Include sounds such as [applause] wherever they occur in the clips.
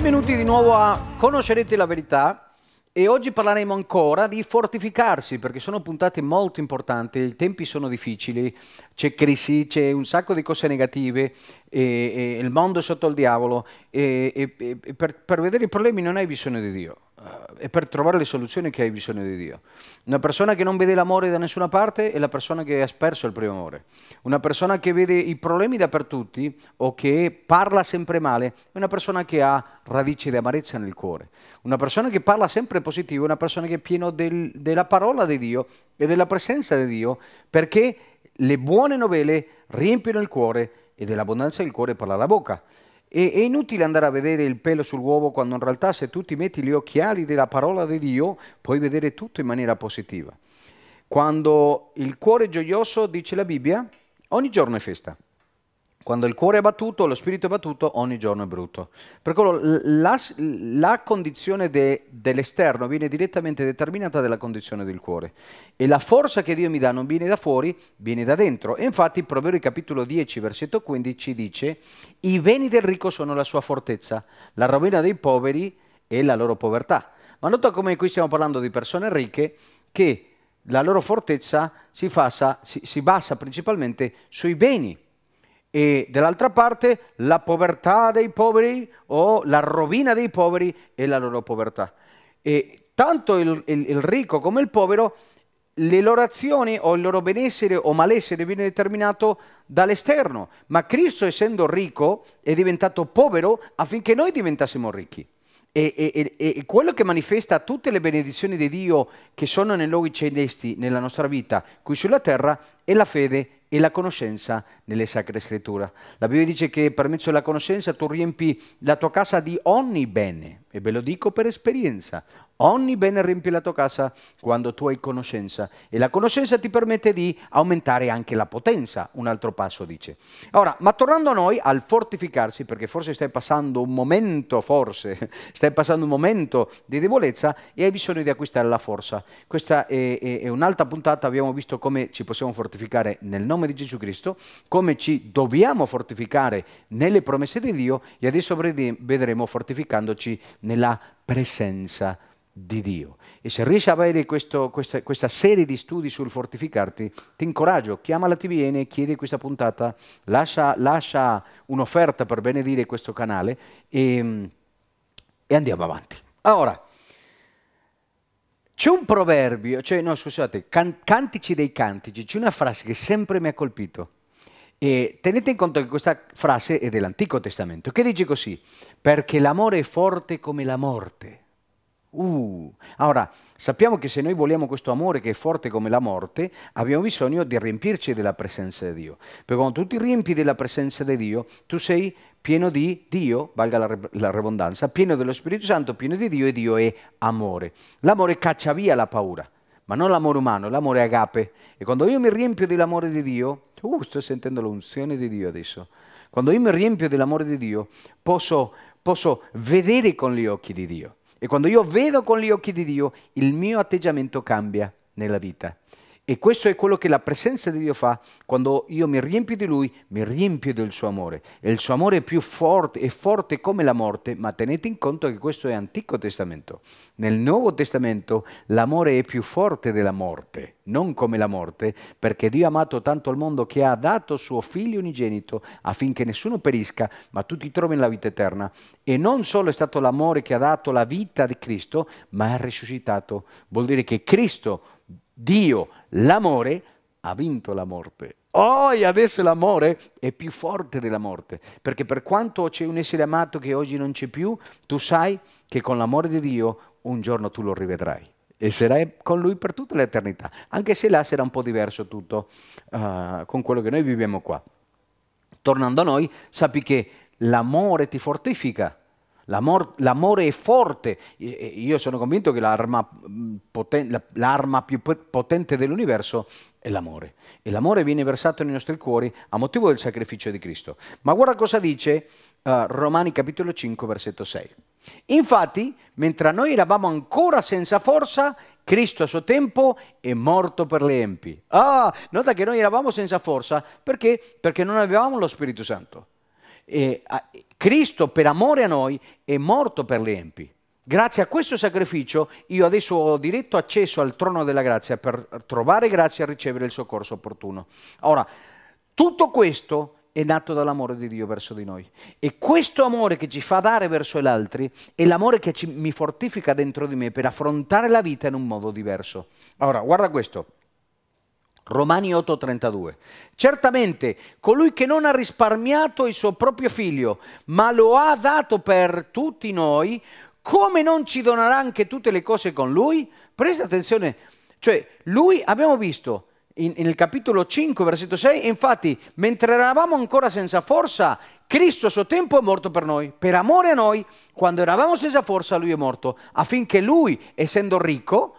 Benvenuti di nuovo a Conoscerete la verità e oggi parleremo ancora di fortificarsi perché sono puntate molto importanti, i tempi sono difficili, c'è crisi, c'è un sacco di cose negative, e, e il mondo è sotto il diavolo e, e per, per vedere i problemi non hai bisogno di Dio è per trovare le soluzioni che hai bisogno di Dio. Una persona che non vede l'amore da nessuna parte è la persona che ha perso il primo amore. Una persona che vede i problemi dappertutto o che parla sempre male è una persona che ha radici di amarezza nel cuore. Una persona che parla sempre positivo è una persona che è piena del, della parola di Dio e della presenza di Dio perché le buone novelle riempiono il cuore e dell'abbondanza del cuore parla la bocca. E, è inutile andare a vedere il pelo sull'uovo quando in realtà se tu ti metti gli occhiali della parola di Dio puoi vedere tutto in maniera positiva. Quando il cuore gioioso, dice la Bibbia, ogni giorno è festa quando il cuore è battuto, lo spirito è battuto, ogni giorno è brutto. Per quello la, la condizione de, dell'esterno viene direttamente determinata dalla condizione del cuore e la forza che Dio mi dà non viene da fuori, viene da dentro. E infatti Proverbi capitolo 10, versetto 15 dice, i beni del ricco sono la sua fortezza, la rovina dei poveri è la loro povertà. Ma nota come qui stiamo parlando di persone ricche che la loro fortezza si, fasa, si, si basa principalmente sui beni e dall'altra parte la povertà dei poveri o la rovina dei poveri e la loro povertà. E tanto il, il, il ricco come il povero, le loro azioni o il loro benessere o malessere viene determinato dall'esterno, ma Cristo essendo ricco è diventato povero affinché noi diventassimo ricchi. E, e, e, quello che manifesta tutte le benedizioni di Dio che sono nei luoghi celesti nella nostra vita qui sulla terra è la fede e la conoscenza nelle sacre scritture. La Bibbia dice che per mezzo della conoscenza tu riempi la tua casa di ogni bene, e ve lo dico per esperienza, Ogni bene riempie la tua casa quando tu hai conoscenza e la conoscenza ti permette di aumentare anche la potenza, un altro passo dice. Ora, ma tornando a noi, al fortificarsi, perché forse stai passando un momento, forse, [laughs] stai passando un momento di debolezza e hai bisogno di acquistare la forza. Questa è, è, è un'altra puntata, abbiamo visto come ci possiamo fortificare nel nome di Gesù Cristo, come ci dobbiamo fortificare nelle promesse di Dio e adesso vedremo fortificandoci nella presenza di Dio di Dio. E se riesci ad avere questo, questa, questa, serie di studi sul fortificarti, ti incoraggio, chiama la TVN, chiedi questa puntata, lascia, lascia un'offerta per benedire questo canale e, e andiamo avanti. Allora, c'è un proverbio, cioè no scusate, can, cantici dei cantici, c'è una frase che sempre mi ha colpito. E tenete in conto che questa frase è dell'Antico Testamento, che dice così, perché l'amore è forte come la morte Uh. Ora, sappiamo che se noi vogliamo questo amore che è forte come la morte, abbiamo bisogno di riempirci della presenza di Dio. Perché quando tu ti riempi della presenza di Dio, tu sei pieno di Dio, valga la, la rebondanza, pieno dello Spirito Santo, pieno di Dio e Dio è amore. L'amore caccia via la paura, ma non l'amore umano, l'amore agape. E quando io mi riempio dell'amore di Dio, uh, sto sentendo l'unzione di Dio adesso, quando io mi riempio dell'amore di Dio, posso, posso vedere con gli occhi di Dio. E quando io vedo con gli occhi di Dio, il mio atteggiamento cambia nella vita. E questo è quello che la presenza di Dio fa quando io mi riempio di Lui, mi riempio del suo amore. E il suo amore è più forte, è forte come la morte, ma tenete in conto che questo è Antico Testamento. Nel Nuovo Testamento l'amore è più forte della morte, non come la morte, perché Dio ha amato tanto il mondo che ha dato suo figlio unigenito affinché nessuno perisca, ma tutti trovino la vita eterna. E non solo è stato l'amore che ha dato la vita di Cristo, ma è risuscitato. Vuol dire che Cristo, Dio, l'amore ha vinto la morte. Oh, e adesso l'amore è più forte della morte, perché per quanto c'è un essere amato che oggi non c'è più, tu sai che con l'amore di Dio un giorno tu lo rivedrai e sarai con lui per tutta l'eternità, anche se là sarà un po' diverso tutto uh, con quello che noi viviamo qua. Tornando a noi, sappi che l'amore ti fortifica, L'amor, l'amore è forte. Io sono convinto che l'arma, mm, poten- l'arma più potente dell'universo è l'amore. E l'amore viene versato nei nostri cuori a motivo del sacrificio di Cristo. Ma guarda cosa dice uh, Romani capitolo 5, versetto 6. Infatti, mentre noi eravamo ancora senza forza, Cristo a suo tempo è morto per le empi. Ah, nota che noi eravamo senza forza perché? Perché non avevamo lo Spirito Santo. E, Cristo per amore a noi è morto per gli empi. Grazie a questo sacrificio io adesso ho diretto accesso al trono della grazia per trovare grazia e ricevere il soccorso opportuno. Ora, tutto questo è nato dall'amore di Dio verso di noi. E questo amore che ci fa dare verso gli altri è l'amore che ci, mi fortifica dentro di me per affrontare la vita in un modo diverso. Ora, guarda questo. Romani 8:32. Certamente colui che non ha risparmiato il suo proprio figlio, ma lo ha dato per tutti noi, come non ci donerà anche tutte le cose con lui? Presta attenzione, cioè lui abbiamo visto in, nel capitolo 5, versetto 6, infatti mentre eravamo ancora senza forza, Cristo a suo tempo è morto per noi, per amore a noi, quando eravamo senza forza lui è morto, affinché lui, essendo ricco,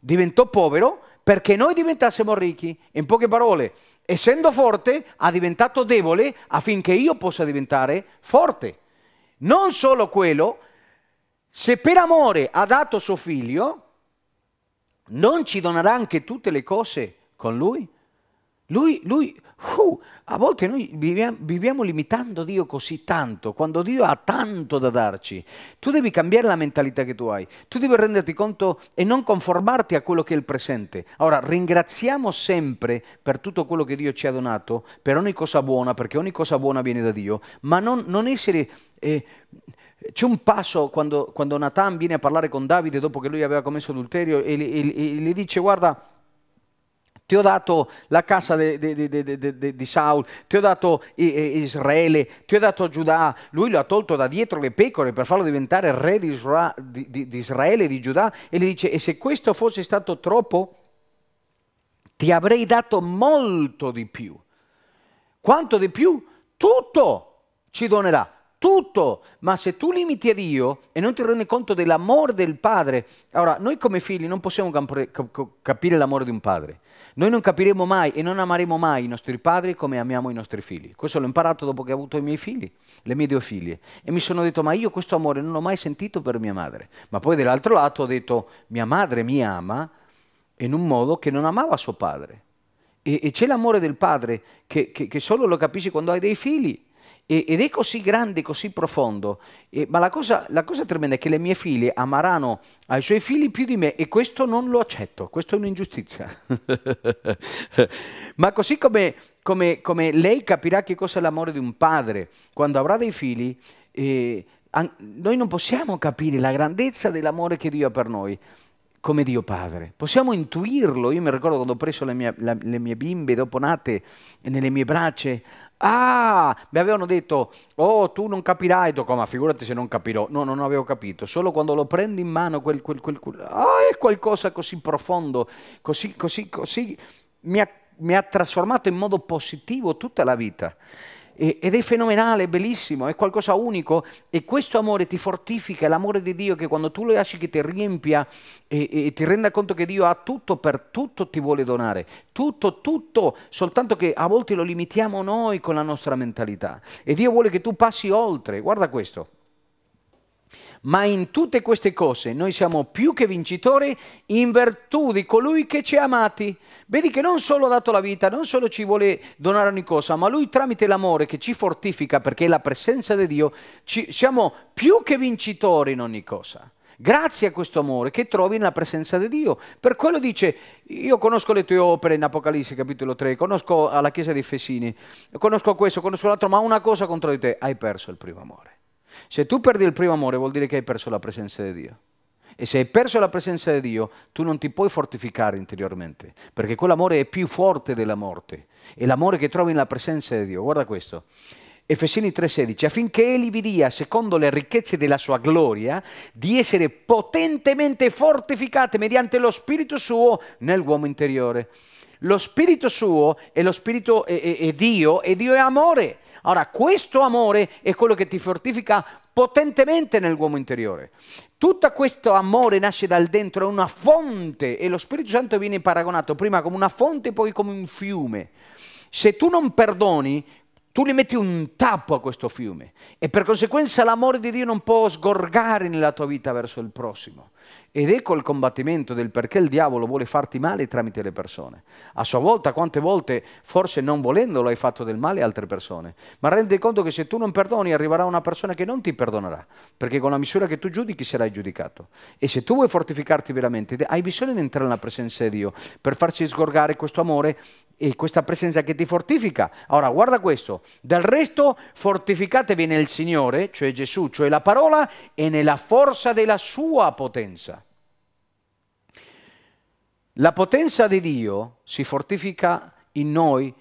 diventò povero perché noi diventassimo ricchi. In poche parole, essendo forte, ha diventato debole affinché io possa diventare forte. Non solo quello, se per amore ha dato suo figlio, non ci donerà anche tutte le cose con lui? Lui, lui uh, a volte noi viviamo, viviamo, limitando Dio così tanto, quando Dio ha tanto da darci. Tu devi cambiare la mentalità che tu hai, tu devi renderti conto e non conformarti a quello che è il presente. Ora, ringraziamo sempre per tutto quello che Dio ci ha donato, per ogni cosa buona, perché ogni cosa buona viene da Dio, ma non, non essere... Eh, c'è un passo quando, quando Natan viene a parlare con Davide dopo che lui aveva commesso adulterio e, e, e, e gli dice guarda ti ho dato la casa di, Saul, ti ho dato Israele, ti ho dato Giuda. Lui lo ha tolto da dietro le pecore per farlo diventare re di, Isra Israele e di Giuda. E gli dice, e se questo fosse stato troppo, ti avrei dato molto di più. Quanto di più? Tutto ci donerà tutto, ma se tu limiti a Dio e non ti rendi conto dell'amore del Padre, ora noi come figli non possiamo capire l'amore di un padre, noi non capiremo mai e non amaremo mai i nostri padri come amiamo i nostri figli, questo l'ho imparato dopo che ho avuto i miei figli, le mie due figlie, e mi sono detto ma io questo amore non l'ho mai sentito per mia madre, ma poi dall'altro lato ho detto mia madre mi ama in un modo che non amava suo padre. E, e c'è l'amore del padre che, che, che solo lo capisci quando hai dei figli ed è così grande, così profondo. ma la cosa, la cosa, tremenda è che le mie figlie amaranno ai suoi figli più di me e questo non lo accetto, questa è un'ingiustizia. [laughs] ma così come, come, come, lei capirà che cosa è l'amore di un padre quando avrà dei figli, eh, noi non possiamo capire la grandezza dell'amore che Dio ha per noi come Dio Padre. Possiamo intuirlo. Io mi ricordo quando ho preso le mie, la, le mie bimbe dopo nate nelle mie braccia, Ah, mi avevano detto, oh tu non capirai, dico, ma figurati se non capirò. No, non avevo capito, solo quando lo prendi in mano quel... quel, quel, quel oh, è qualcosa così profondo, così, così, così... Mi ha, mi ha trasformato in modo positivo tutta la vita ed è fenomenale, è bellissimo, è qualcosa unico e questo amore ti fortifica, è l'amore di Dio che quando tu lo lasci che ti riempia e, e, ti renda conto che Dio ha tutto per tutto ti vuole donare, tutto, tutto, soltanto che a volte lo limitiamo noi con la nostra mentalità e Dio vuole che tu passi oltre, guarda questo ma in tutte queste cose noi siamo più che vincitori in virtù di colui che ci ha amati. Vedi che non solo ha dato la vita, non solo ci vuole donare ogni cosa, ma lui tramite l'amore che ci fortifica, perché è la presenza di Dio, ci, siamo più che vincitori in ogni cosa grazie a questo amore che trovi nella presenza di Dio. Per quello dice, io conosco le tue opere in Apocalisse capitolo 3, conosco alla chiesa di Fessini, conosco questo, conosco l'altro, ma una cosa contro di te, hai perso il primo amore. Se tu perdi il primo amore vuol dire che hai perso la presenza di Dio. E se hai perso la presenza di Dio, tu non ti puoi fortificare interiormente, perché quell'amore è più forte della morte. È l'amore che trovi nella presenza di Dio. Guarda questo. Efesini 3:16, affinché Egli vi dia, secondo le ricchezze della sua gloria, di essere potentemente fortificati mediante lo Spirito suo nell'uomo interiore. Lo Spirito suo è, lo spirito, è, è, è Dio e Dio è amore. Ora, questo amore è quello che ti fortifica potentemente nell'uomo interiore. Tutto questo amore nasce dal dentro, è una fonte e lo Spirito Santo viene paragonato prima come una fonte e poi come un fiume. Se tu non perdoni, tu gli metti un tappo a questo fiume e per conseguenza l'amore di Dio non può sgorgare nella tua vita verso il prossimo. Ed ecco il combattimento del perché il diavolo vuole farti male tramite le persone. A sua volta, quante volte, forse non volendolo, hai fatto del male a altre persone. Ma rendi conto che se tu non perdoni, arriverà una persona che non ti perdonerà, perché con la misura che tu giudichi sarai giudicato. E se tu vuoi fortificarti veramente, hai bisogno di entrare nella presenza di Dio per farci sgorgare questo amore e questa presenza che ti fortifica. Ora, guarda questo, del resto fortificatevi nel Signore, cioè Gesù, cioè la parola, e nella forza della sua potenza. La potenza di Dio si fortifica in noi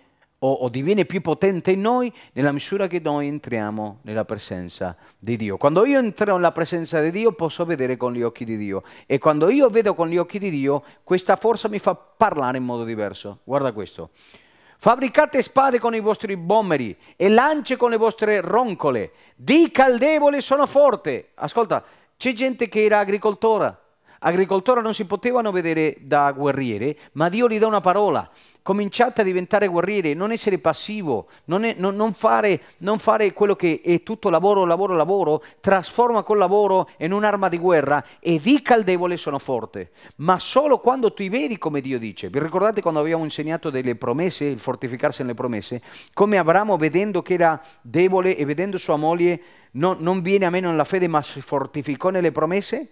o, o, diviene più potente in noi nella misura che noi entriamo nella presenza di Dio. Quando io entro nella presenza di Dio posso vedere con gli occhi di Dio e quando io vedo con gli occhi di Dio questa forza mi fa parlare in modo diverso. Guarda questo. Fabbricate spade con i vostri bomberi e lance con le vostre roncole. Dica Di debole sono forte. Ascolta, c'è gente che era agricoltora, agricoltore non si potevano vedere da guerriere, ma Dio gli dà una parola. Cominciate a diventare guerriere, non essere passivo, non, è, non, non, fare, non fare quello che è tutto lavoro, lavoro, lavoro, trasforma quel lavoro in un'arma di guerra e dica al debole sono forte, ma solo quando ti vedi come Dio dice. Vi ricordate quando abbiamo insegnato delle promesse, il fortificarsi nelle promesse? Come Abramo vedendo che era debole e vedendo sua moglie non, non viene a meno nella fede ma si fortificò nelle promesse?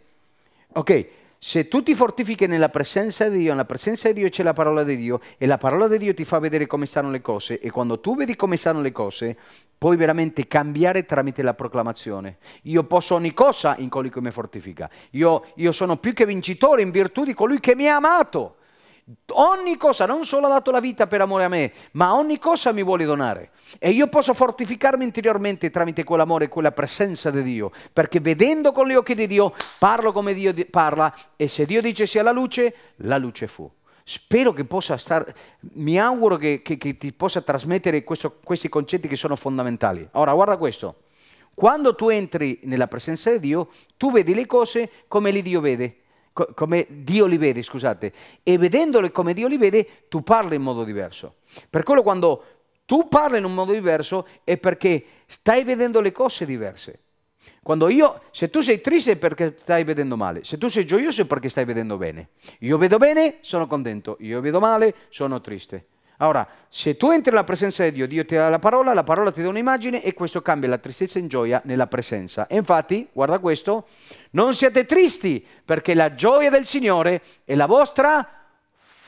Ok, se tu ti fortifichi nella presenza di Dio, nella presenza di Dio c'è la parola di Dio e la parola di Dio ti fa vedere come stanno le cose e quando tu vedi come stanno le cose puoi veramente cambiare tramite la proclamazione. Io posso ogni cosa in colui che mi fortifica. Io, io sono più che vincitore in virtù di colui che mi ha amato. Ogni cosa, non solo ha dato la vita per amore a me, ma ogni cosa mi vuole donare. E io posso fortificarmi interiormente tramite quell'amore e quella presenza di Dio, perché vedendo con gli occhi di Dio parlo come Dio parla e se Dio dice sia la luce, la luce fu. Spero che possa stare, mi auguro che, che, che ti possa trasmettere questo, questi concetti che sono fondamentali. Ora, guarda questo. Quando tu entri nella presenza di Dio, tu vedi le cose come lì Dio vede co- come Dio li vede, scusate, e vedendoli come Dio li vede, tu parli in modo diverso. Per quello quando tu parli in un modo diverso è perché stai vedendo le cose diverse. Quando io, se tu sei triste è perché stai vedendo male, se tu sei gioioso è perché stai vedendo bene. Io vedo bene, sono contento, io vedo male, sono triste. Ora, se tu entri nella presenza di Dio, Dio ti dà la parola, la parola ti dà un'immagine e questo cambia la tristezza in gioia nella presenza. E infatti, guarda questo, non siate tristi perché la gioia del Signore è la vostra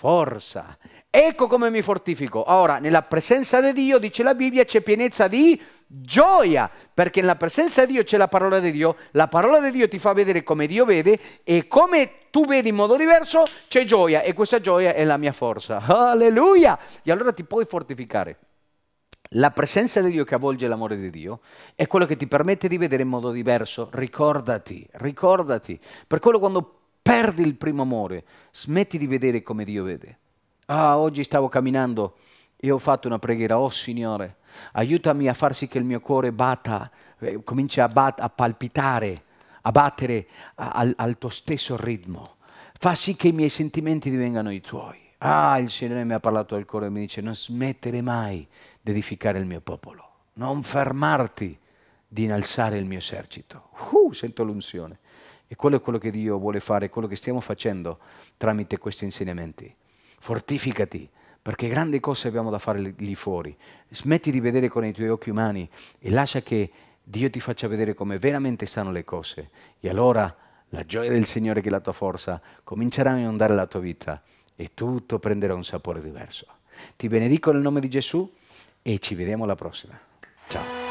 forza. Ecco come mi fortifico. Ora, nella presenza di Dio, dice la Bibbia, c'è pienezza di gioia, perché nella presenza di Dio c'è la parola di Dio, la parola di Dio ti fa vedere come Dio vede e come tu vedi in modo diverso c'è gioia e questa gioia è la mia forza. [laughs] Alleluia! E allora ti puoi fortificare. La presenza di Dio che avvolge l'amore di Dio è quello che ti permette di vedere in modo diverso. Ricordati, ricordati. Per quello quando perdi il primo amore, smetti di vedere come Dio vede. Ah, oggi stavo camminando e ho fatto una preghiera, oh Signore, aiutami a far sì che il mio cuore batta, eh, cominci a, bat- a, palpitare, a battere a- al-, al tuo stesso ritmo. Fa sì che i miei sentimenti divengano i tuoi. Ah, il Signore mi ha parlato al cuore e mi dice, non smettere mai di edificare il mio popolo, non fermarti di innalzare il mio esercito. Uh, sento l'unzione. E quello è quello che Dio vuole fare, quello che stiamo facendo tramite questi insegnamenti. Fortificati, perché grandi cose abbiamo da fare lì fuori. Smetti di vedere con i tuoi occhi umani e lascia che Dio ti faccia vedere come veramente stanno le cose. E allora la gioia del Signore che è la tua forza comincerà a inondare la tua vita e tutto prenderà un sapore diverso. Ti benedico nel nome di Gesù e ci vediamo alla prossima. Ciao.